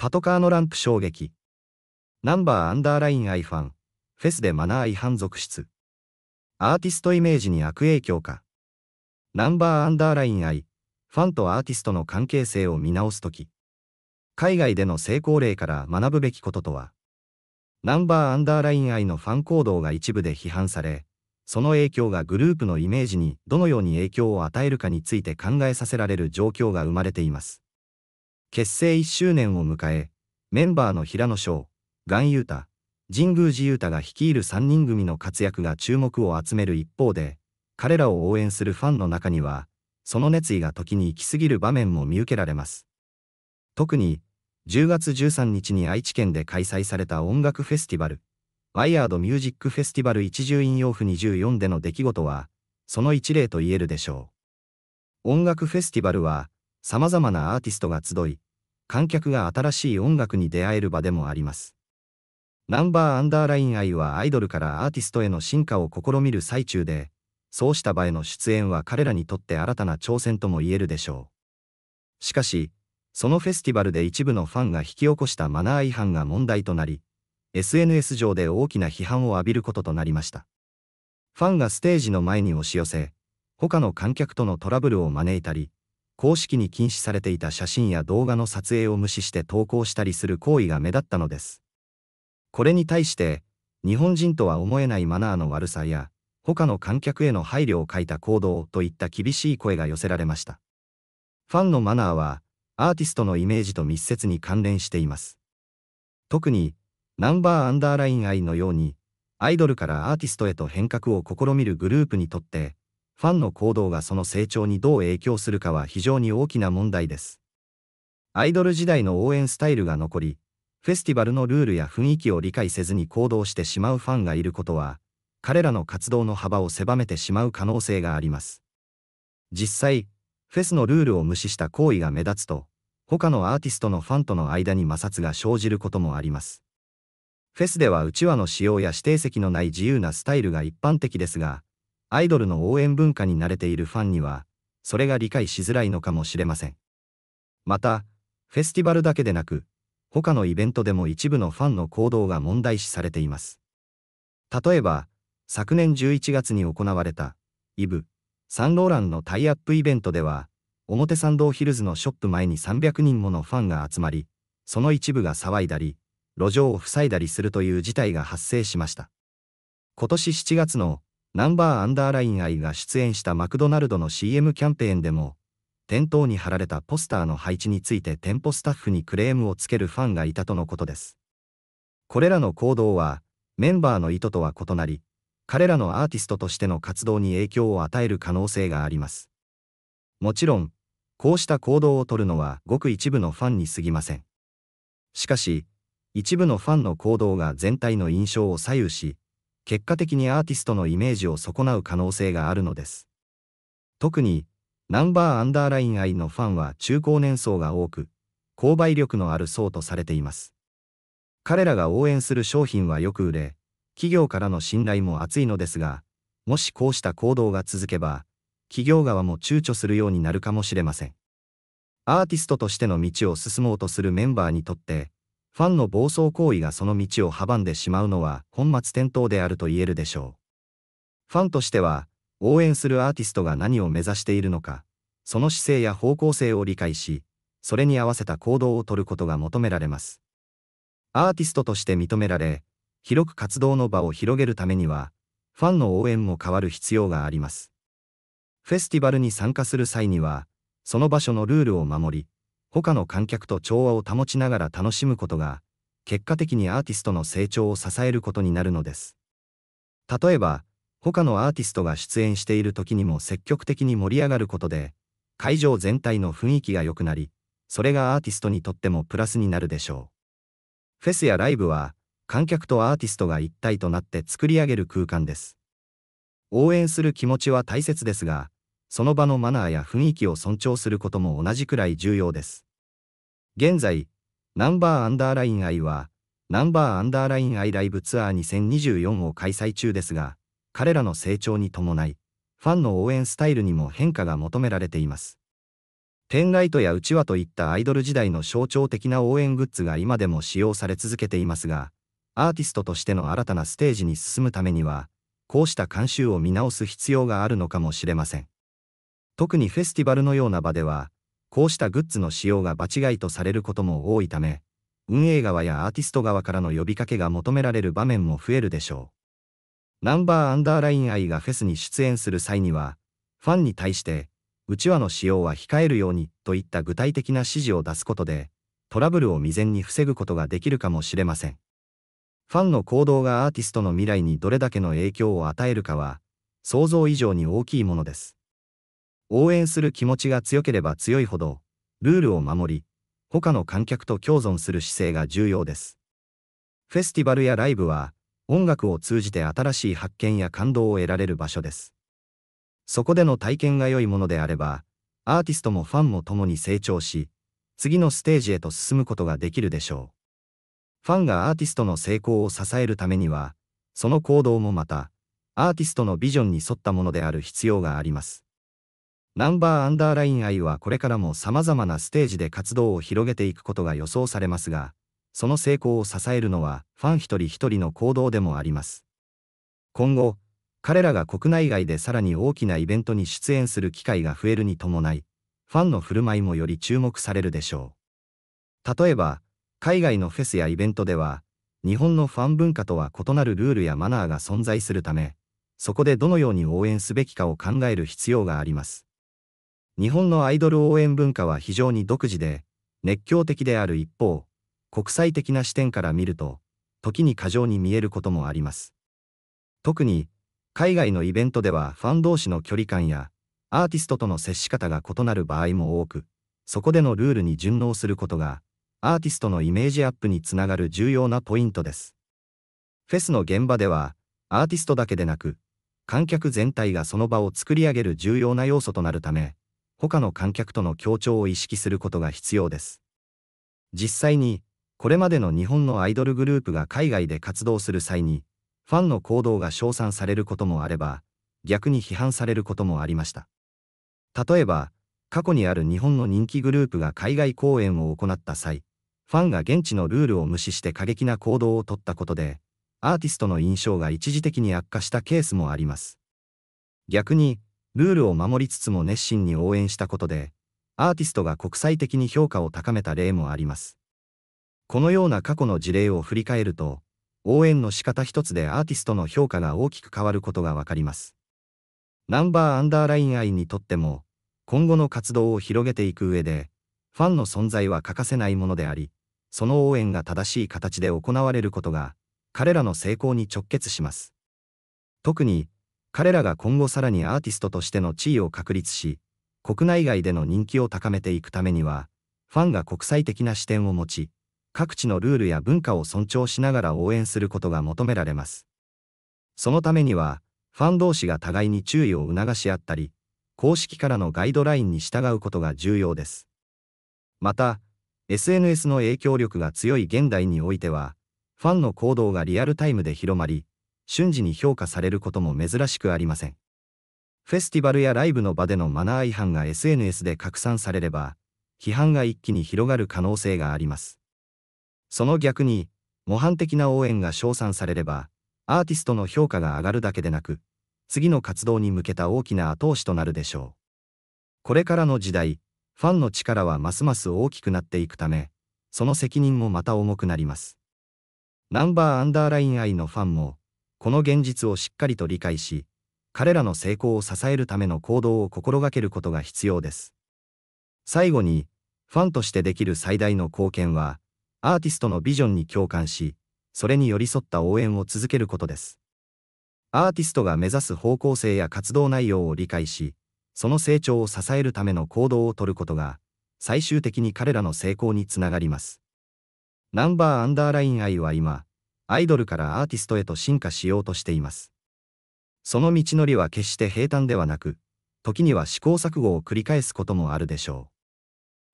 パトカーのランプ衝撃。ナンバーアンダーラインアイファン。フェスでマナー違反続出。アーティストイメージに悪影響か。ナンバーアンダーラインアイ。ファンとアーティストの関係性を見直すとき。海外での成功例から学ぶべきこととは。ナンバーアンダーラインアイのファン行動が一部で批判され、その影響がグループのイメージにどのように影響を与えるかについて考えさせられる状況が生まれています。結成1周年を迎え、メンバーの平野翔、岩優太、神宮寺優太が率いる3人組の活躍が注目を集める一方で、彼らを応援するファンの中には、その熱意が時に行き過ぎる場面も見受けられます。特に、10月13日に愛知県で開催された音楽フェスティバル、ワイヤードミュージックフェスティバル一重引用符24での出来事は、その一例と言えるでしょう。音楽フェスティバルは、様々なアーティストが集い、観客が新しい音楽に出会える場でもあります。ナンバーアンダーライン愛はアイドルからアーティストへの進化を試みる最中で、そうした場への出演は彼らにとって新たな挑戦とも言えるでしょう。しかし、そのフェスティバルで一部のファンが引き起こしたマナー違反が問題となり、SNS 上で大きな批判を浴びることとなりました。ファンがステージの前に押し寄せ、他の観客とのトラブルを招いたり、公式に禁止されていた写真や動画の撮影を無視して投稿したりする行為が目立ったのです。これに対して、日本人とは思えないマナーの悪さや、他の観客への配慮を欠いた行動といった厳しい声が寄せられました。ファンのマナーは、アーティストのイメージと密接に関連しています。特に、ナンバーアンダーライン I のように、アイドルからアーティストへと変革を試みるグループにとって、ファンの行動がその成長にどう影響するかは非常に大きな問題です。アイドル時代の応援スタイルが残り、フェスティバルのルールや雰囲気を理解せずに行動してしまうファンがいることは、彼らの活動の幅を狭めてしまう可能性があります。実際、フェスのルールを無視した行為が目立つと、他のアーティストのファンとの間に摩擦が生じることもあります。フェスではうちわの使用や指定席のない自由なスタイルが一般的ですが、アイドルの応援文化に慣れているファンには、それが理解しづらいのかもしれません。また、フェスティバルだけでなく、他のイベントでも一部のファンの行動が問題視されています。例えば、昨年11月に行われた、イブ、サンローランのタイアップイベントでは、表参道ヒルズのショップ前に300人ものファンが集まり、その一部が騒いだり、路上を塞いだりするという事態が発生しました。今年7月のナンバーアンダーライン愛が出演したマクドナルドの CM キャンペーンでも、店頭に貼られたポスターの配置について店舗スタッフにクレームをつけるファンがいたとのことです。これらの行動は、メンバーの意図とは異なり、彼らのアーティストとしての活動に影響を与える可能性があります。もちろん、こうした行動をとるのはごく一部のファンに過ぎません。しかし、一部のファンの行動が全体の印象を左右し、結果的にアーティストのイメージを損なう可能性があるのです。特に、ナンバーアンダーライン愛のファンは中高年層が多く、購買力のある層とされています。彼らが応援する商品はよく売れ、企業からの信頼も厚いのですが、もしこうした行動が続けば、企業側も躊躇するようになるかもしれません。アーティストとしての道を進もうとするメンバーにとって、ファンの暴走行為がその道を阻んでしまうのは本末転倒であると言えるでしょう。ファンとしては、応援するアーティストが何を目指しているのか、その姿勢や方向性を理解し、それに合わせた行動をとることが求められます。アーティストとして認められ、広く活動の場を広げるためには、ファンの応援も変わる必要があります。フェスティバルに参加する際には、その場所のルールを守り、他の観客と調和を保ちながら楽しむことが、結果的にアーティストの成長を支えることになるのです。例えば、他のアーティストが出演している時にも積極的に盛り上がることで、会場全体の雰囲気が良くなり、それがアーティストにとってもプラスになるでしょう。フェスやライブは、観客とアーティストが一体となって作り上げる空間です。応援する気持ちは大切ですが、その場のマナーや雰囲気を尊重することも同じくらい重要です。現在、ナンバーアンダーライン I は、ナンバーアンダーライン I ライブツアー2024を開催中ですが、彼らの成長に伴い、ファンの応援スタイルにも変化が求められています。ペンライトやうちわといったアイドル時代の象徴的な応援グッズが今でも使用され続けていますが、アーティストとしての新たなステージに進むためには、こうした慣習を見直す必要があるのかもしれません。特にフェスティバルのような場では、こうしたグッズの使用が場違いとされることも多いため、運営側やアーティスト側からの呼びかけが求められる場面も増えるでしょう。ナンバーアンダーライン愛がフェスに出演する際には、ファンに対して、うちわの使用は控えるようにといった具体的な指示を出すことで、トラブルを未然に防ぐことができるかもしれません。ファンの行動がアーティストの未来にどれだけの影響を与えるかは、想像以上に大きいものです。応援する気持ちが強ければ強いほど、ルールを守り、他の観客と共存する姿勢が重要です。フェスティバルやライブは、音楽を通じて新しい発見や感動を得られる場所です。そこでの体験が良いものであれば、アーティストもファンも共に成長し、次のステージへと進むことができるでしょう。ファンがアーティストの成功を支えるためには、その行動もまた、アーティストのビジョンに沿ったものである必要があります。ナンバーアンダーライン愛はこれからも様々なステージで活動を広げていくことが予想されますが、その成功を支えるのはファン一人一人の行動でもあります。今後、彼らが国内外でさらに大きなイベントに出演する機会が増えるに伴い、ファンの振る舞いもより注目されるでしょう。例えば、海外のフェスやイベントでは、日本のファン文化とは異なるルールやマナーが存在するため、そこでどのように応援すべきかを考える必要があります。日本のアイドル応援文化は非常に独自で、熱狂的である一方、国際的な視点から見ると、時に過剰に見えることもあります。特に、海外のイベントではファン同士の距離感や、アーティストとの接し方が異なる場合も多く、そこでのルールに順応することが、アーティストのイメージアップにつながる重要なポイントです。フェスの現場では、アーティストだけでなく、観客全体がその場を作り上げる重要な要素となるため、他の観客との協調を意識することが必要です。実際に、これまでの日本のアイドルグループが海外で活動する際に、ファンの行動が称賛されることもあれば、逆に批判されることもありました。例えば、過去にある日本の人気グループが海外公演を行った際、ファンが現地のルールを無視して過激な行動をとったことで、アーティストの印象が一時的に悪化したケースもあります。逆に、ルールを守りつつも熱心に応援したことで、アーティストが国際的に評価を高めた例もあります。このような過去の事例を振り返ると、応援の仕方一つでアーティストの評価が大きく変わることがわかります。ナンバーアンダーライン愛にとっても、今後の活動を広げていく上で、ファンの存在は欠かせないものであり、その応援が正しい形で行われることが、彼らの成功に直結します。特に、彼らが今後さらにアーティストとしての地位を確立し、国内外での人気を高めていくためには、ファンが国際的な視点を持ち、各地のルールや文化を尊重しながら応援することが求められます。そのためには、ファン同士が互いに注意を促し合ったり、公式からのガイドラインに従うことが重要です。また、SNS の影響力が強い現代においては、ファンの行動がリアルタイムで広まり、瞬時に評価されることも珍しくありません。フェスティバルやライブの場でのマナー違反が SNS で拡散されれば、批判が一気に広がる可能性があります。その逆に、模範的な応援が称賛されれば、アーティストの評価が上がるだけでなく、次の活動に向けた大きな後押しとなるでしょう。これからの時代、ファンの力はますます大きくなっていくため、その責任もまた重くなります。ナンバーアンダーライン愛のファンも、この現実をしっかりと理解し、彼らの成功を支えるための行動を心がけることが必要です。最後に、ファンとしてできる最大の貢献は、アーティストのビジョンに共感し、それに寄り添った応援を続けることです。アーティストが目指す方向性や活動内容を理解し、その成長を支えるための行動をとることが、最終的に彼らの成功につながります。ナンバーアンダーライン愛は今、アイドルからアーティストへと進化しようとしています。その道のりは決して平坦ではなく、時には試行錯誤を繰り返すこともあるでしょ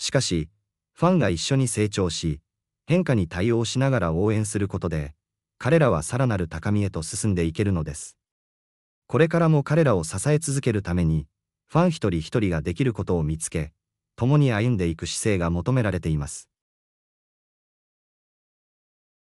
う。しかし、ファンが一緒に成長し、変化に対応しながら応援することで、彼らはさらなる高みへと進んでいけるのです。これからも彼らを支え続けるために、ファン一人一人ができることを見つけ、共に歩んでいく姿勢が求められています。